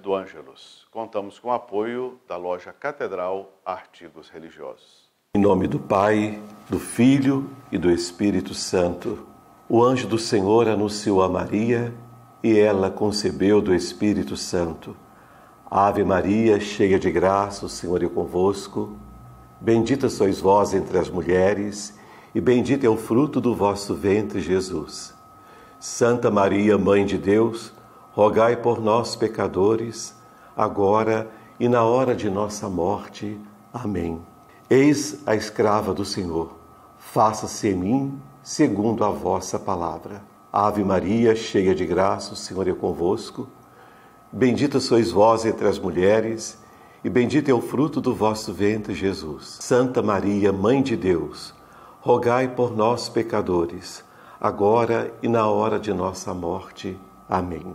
do Ângelos. Contamos com o apoio da loja Catedral Artigos Religiosos. Em nome do Pai, do Filho e do Espírito Santo, o anjo do Senhor anunciou a Maria e ela concebeu do Espírito Santo. Ave Maria, cheia de graça, o Senhor é convosco. Bendita sois vós entre as mulheres e bendito é o fruto do vosso ventre, Jesus. Santa Maria, Mãe de Deus, rogai por nós, pecadores, agora e na hora de nossa morte. Amém. Eis a escrava do Senhor, faça-se em mim segundo a vossa palavra. Ave Maria, cheia de graça, o Senhor é convosco. Bendita sois vós entre as mulheres, e bendito é o fruto do vosso ventre, Jesus. Santa Maria, Mãe de Deus, rogai por nós, pecadores, agora e na hora de nossa morte. Amém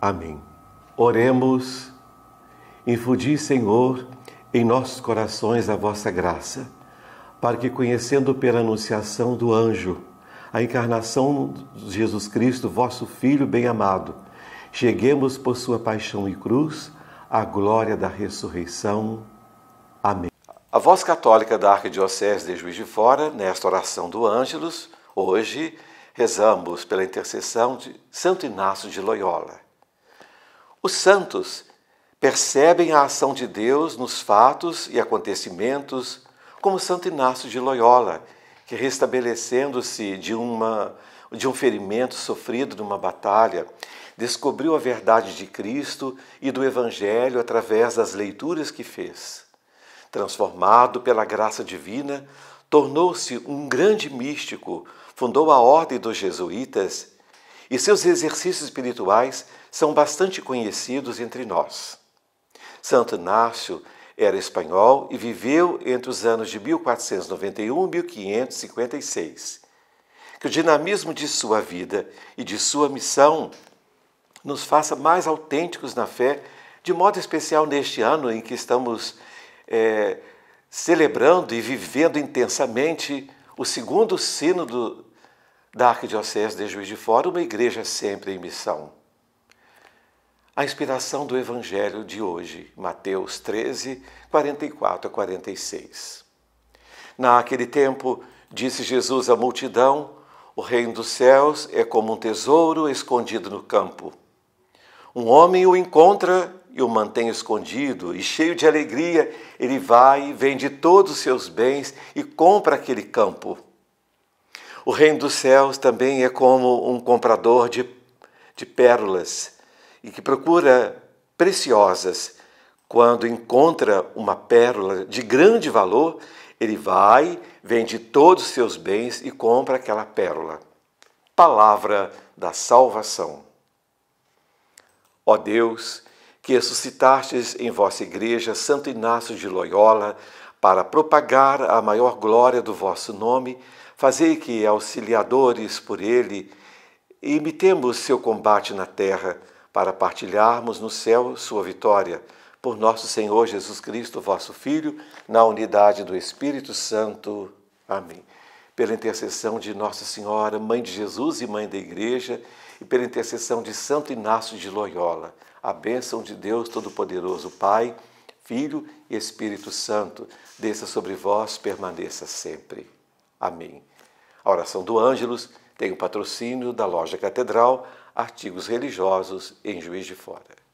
Amém. Oremos. Infundi, Senhor, em nossos corações a vossa graça, para que, conhecendo pela anunciação do anjo a encarnação de Jesus Cristo, vosso Filho bem-amado, cheguemos por sua paixão e cruz à glória da ressurreição. Amém. A voz católica da Arquidiocese de Juiz de Fora, nesta oração do Ângelus, hoje rezamos pela intercessão de Santo Inácio de Loyola. Os santos percebem a ação de Deus nos fatos e acontecimentos, como Santo Inácio de Loyola, que restabelecendo-se de, de um ferimento sofrido numa batalha, descobriu a verdade de Cristo e do Evangelho através das leituras que fez. Transformado pela graça divina, tornou-se um grande místico, fundou a Ordem dos Jesuítas e seus exercícios espirituais são bastante conhecidos entre nós. Santo Inácio era espanhol e viveu entre os anos de 1491 e 1556. Que o dinamismo de sua vida e de sua missão nos faça mais autênticos na fé, de modo especial neste ano em que estamos é, celebrando e vivendo intensamente o segundo sínodo da Arquidiocese de Juiz de Fora, uma igreja sempre em missão. A inspiração do Evangelho de hoje, Mateus 13, 44 a 46. Naquele tempo, disse Jesus à multidão: O reino dos céus é como um tesouro escondido no campo. Um homem o encontra e o mantém escondido, e cheio de alegria, ele vai e vende todos os seus bens e compra aquele campo. O reino dos céus também é como um comprador de, de pérolas e que procura preciosas. Quando encontra uma pérola de grande valor, ele vai, vende todos os seus bens e compra aquela pérola. Palavra da salvação. Ó Deus, que ressuscitastes em vossa igreja Santo Inácio de Loyola para propagar a maior glória do vosso nome, Fazei que, auxiliadores por ele, imitemos seu combate na terra, para partilharmos no céu sua vitória. Por nosso Senhor Jesus Cristo, vosso Filho, na unidade do Espírito Santo. Amém. Pela intercessão de Nossa Senhora, Mãe de Jesus e Mãe da Igreja, e pela intercessão de Santo Inácio de Loyola, a bênção de Deus Todo-Poderoso, Pai, Filho e Espírito Santo, desça sobre vós, permaneça sempre. Amém. A oração do Ângelus tem o patrocínio da Loja Catedral, artigos religiosos em Juiz de Fora.